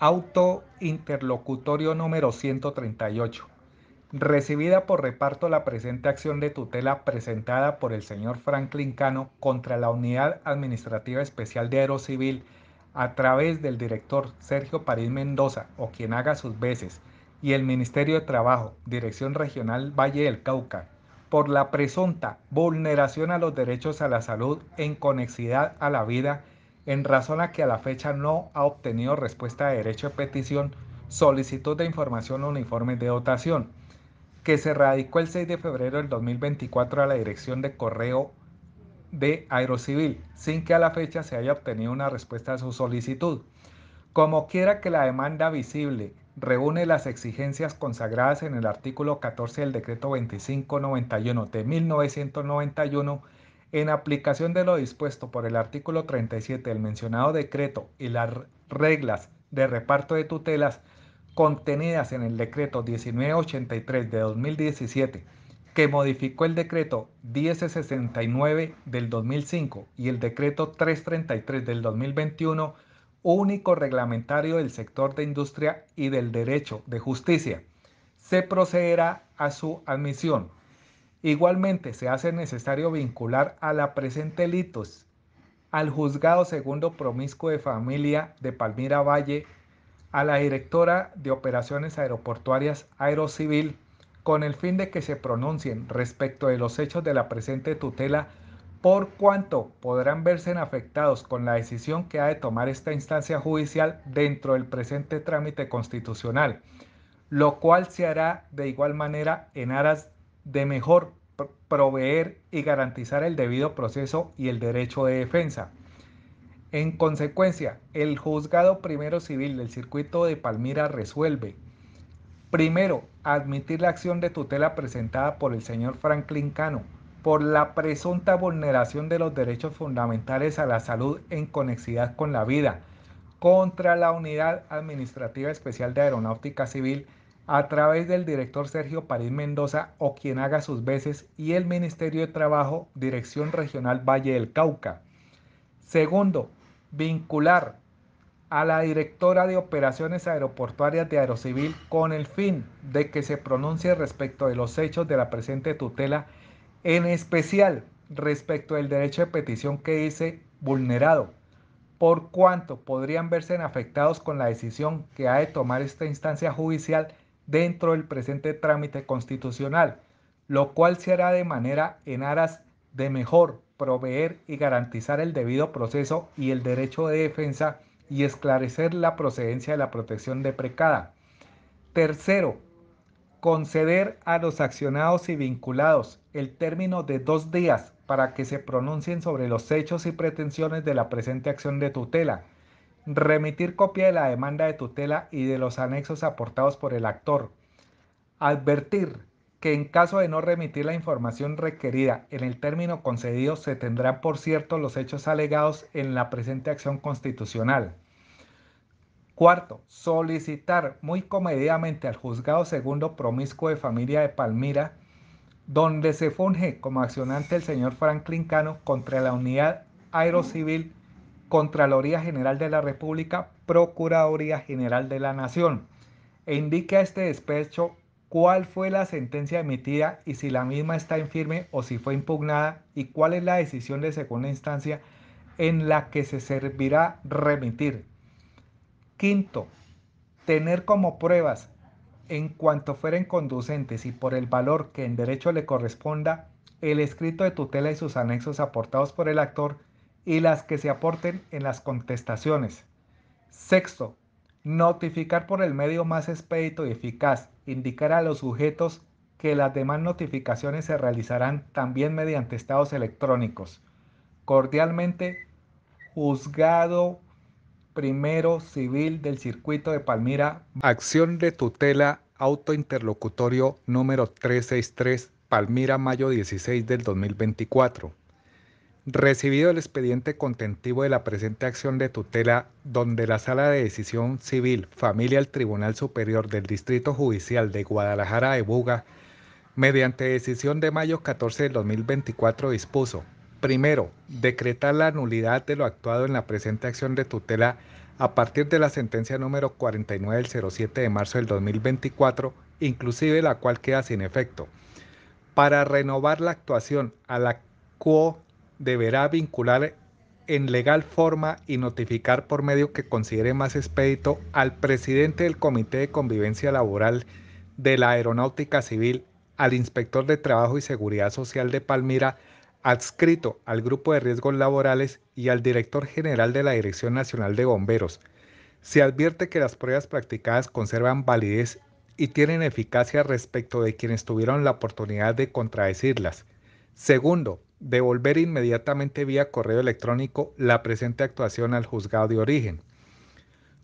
Auto interlocutorio número 138. Recibida por reparto la presente acción de tutela presentada por el señor Franklin Cano contra la Unidad Administrativa Especial de Aerocivil a través del director Sergio París Mendoza o quien haga sus veces y el Ministerio de Trabajo, Dirección Regional Valle del Cauca, por la presunta vulneración a los derechos a la salud en conexidad a la vida en razón a que a la fecha no ha obtenido respuesta de derecho de petición, solicitud de información o de dotación, que se radicó el 6 de febrero del 2024 a la Dirección de Correo de Aerocivil, sin que a la fecha se haya obtenido una respuesta a su solicitud. Como quiera que la demanda visible reúne las exigencias consagradas en el artículo 14 del decreto 2591 de 1991, en aplicación de lo dispuesto por el artículo 37 del mencionado decreto y las reglas de reparto de tutelas contenidas en el decreto 1983 de 2017, que modificó el decreto 1069 del 2005 y el decreto 333 del 2021, único reglamentario del sector de industria y del derecho de justicia, se procederá a su admisión Igualmente, se hace necesario vincular a la presente LITUS, al juzgado segundo promiscuo de familia de Palmira Valle, a la directora de operaciones aeroportuarias Aerocivil, con el fin de que se pronuncien respecto de los hechos de la presente tutela, por cuanto podrán verse afectados con la decisión que ha de tomar esta instancia judicial dentro del presente trámite constitucional, lo cual se hará de igual manera en aras de mejor proveer y garantizar el debido proceso y el derecho de defensa. En consecuencia, el juzgado primero civil del circuito de Palmira resuelve, primero, admitir la acción de tutela presentada por el señor Franklin Cano por la presunta vulneración de los derechos fundamentales a la salud en conexidad con la vida contra la Unidad Administrativa Especial de Aeronáutica Civil a través del director Sergio París Mendoza o quien haga sus veces y el Ministerio de Trabajo, Dirección Regional Valle del Cauca. Segundo, vincular a la directora de operaciones aeroportuarias de Aerocivil con el fin de que se pronuncie respecto de los hechos de la presente tutela, en especial respecto del derecho de petición que dice vulnerado, por cuanto podrían verse afectados con la decisión que ha de tomar esta instancia judicial dentro del presente trámite constitucional, lo cual se hará de manera en aras de mejor proveer y garantizar el debido proceso y el derecho de defensa y esclarecer la procedencia de la protección precada. Tercero, conceder a los accionados y vinculados el término de dos días para que se pronuncien sobre los hechos y pretensiones de la presente acción de tutela remitir copia de la demanda de tutela y de los anexos aportados por el actor, advertir que en caso de no remitir la información requerida en el término concedido se tendrán por cierto los hechos alegados en la presente acción constitucional. Cuarto, solicitar muy comedidamente al juzgado segundo promiscuo de familia de Palmira, donde se funge como accionante el señor Franklin Cano contra la unidad aerocivil Contraloría General de la República, Procuraduría General de la Nación. E indique a este despecho cuál fue la sentencia emitida y si la misma está en firme o si fue impugnada y cuál es la decisión de segunda instancia en la que se servirá remitir. Quinto, tener como pruebas en cuanto fueren conducentes y por el valor que en derecho le corresponda el escrito de tutela y sus anexos aportados por el actor y las que se aporten en las contestaciones. Sexto, notificar por el medio más expedito y eficaz. Indicar a los sujetos que las demás notificaciones se realizarán también mediante estados electrónicos. Cordialmente, Juzgado Primero Civil del Circuito de Palmira. Acción de tutela autointerlocutorio número 363, Palmira, mayo 16 del 2024. Recibido el expediente contentivo de la presente acción de tutela, donde la Sala de Decisión Civil Familia del Tribunal Superior del Distrito Judicial de Guadalajara de Buga, mediante decisión de mayo 14 del 2024, dispuso, primero, decretar la nulidad de lo actuado en la presente acción de tutela a partir de la sentencia número 49 del 07 de marzo del 2024, inclusive la cual queda sin efecto, para renovar la actuación a la cuo deberá vincular en legal forma y notificar por medio que considere más expedito al presidente del Comité de Convivencia Laboral de la Aeronáutica Civil, al inspector de Trabajo y Seguridad Social de Palmira, adscrito al Grupo de Riesgos Laborales y al director general de la Dirección Nacional de Bomberos. Se advierte que las pruebas practicadas conservan validez y tienen eficacia respecto de quienes tuvieron la oportunidad de contradecirlas. Segundo, devolver inmediatamente vía correo electrónico la presente actuación al juzgado de origen.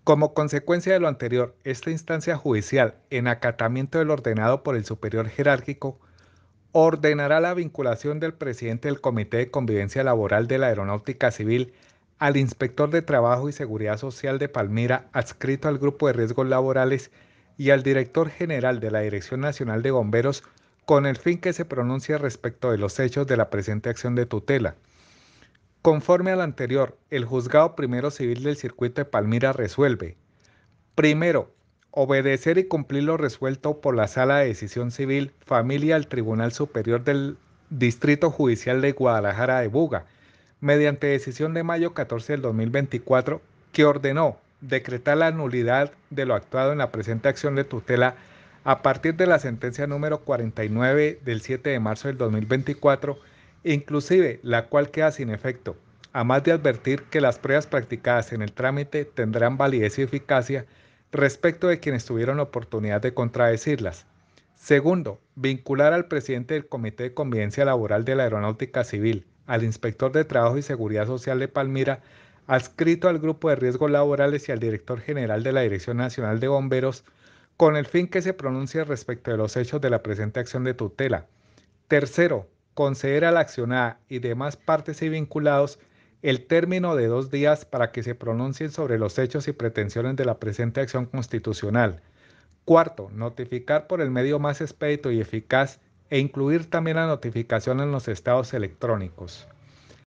Como consecuencia de lo anterior, esta instancia judicial, en acatamiento del ordenado por el superior jerárquico, ordenará la vinculación del presidente del Comité de Convivencia Laboral de la Aeronáutica Civil al inspector de Trabajo y Seguridad Social de Palmira, adscrito al Grupo de Riesgos Laborales, y al director general de la Dirección Nacional de Bomberos con el fin que se pronuncie respecto de los hechos de la presente acción de tutela. Conforme al anterior, el juzgado primero civil del circuito de Palmira resuelve. Primero, obedecer y cumplir lo resuelto por la Sala de Decisión Civil Familia al Tribunal Superior del Distrito Judicial de Guadalajara de Buga, mediante decisión de mayo 14 del 2024, que ordenó decretar la nulidad de lo actuado en la presente acción de tutela a partir de la sentencia número 49 del 7 de marzo del 2024, inclusive la cual queda sin efecto, a más de advertir que las pruebas practicadas en el trámite tendrán validez y eficacia respecto de quienes tuvieron la oportunidad de contradecirlas. Segundo, vincular al presidente del Comité de Convivencia Laboral de la Aeronáutica Civil, al inspector de Trabajo y Seguridad Social de Palmira, adscrito al Grupo de Riesgos Laborales y al director general de la Dirección Nacional de Bomberos, con el fin que se pronuncie respecto de los hechos de la presente acción de tutela. Tercero, conceder a la accionada y demás partes y vinculados el término de dos días para que se pronuncien sobre los hechos y pretensiones de la presente acción constitucional. Cuarto, notificar por el medio más expedito y eficaz e incluir también la notificación en los estados electrónicos.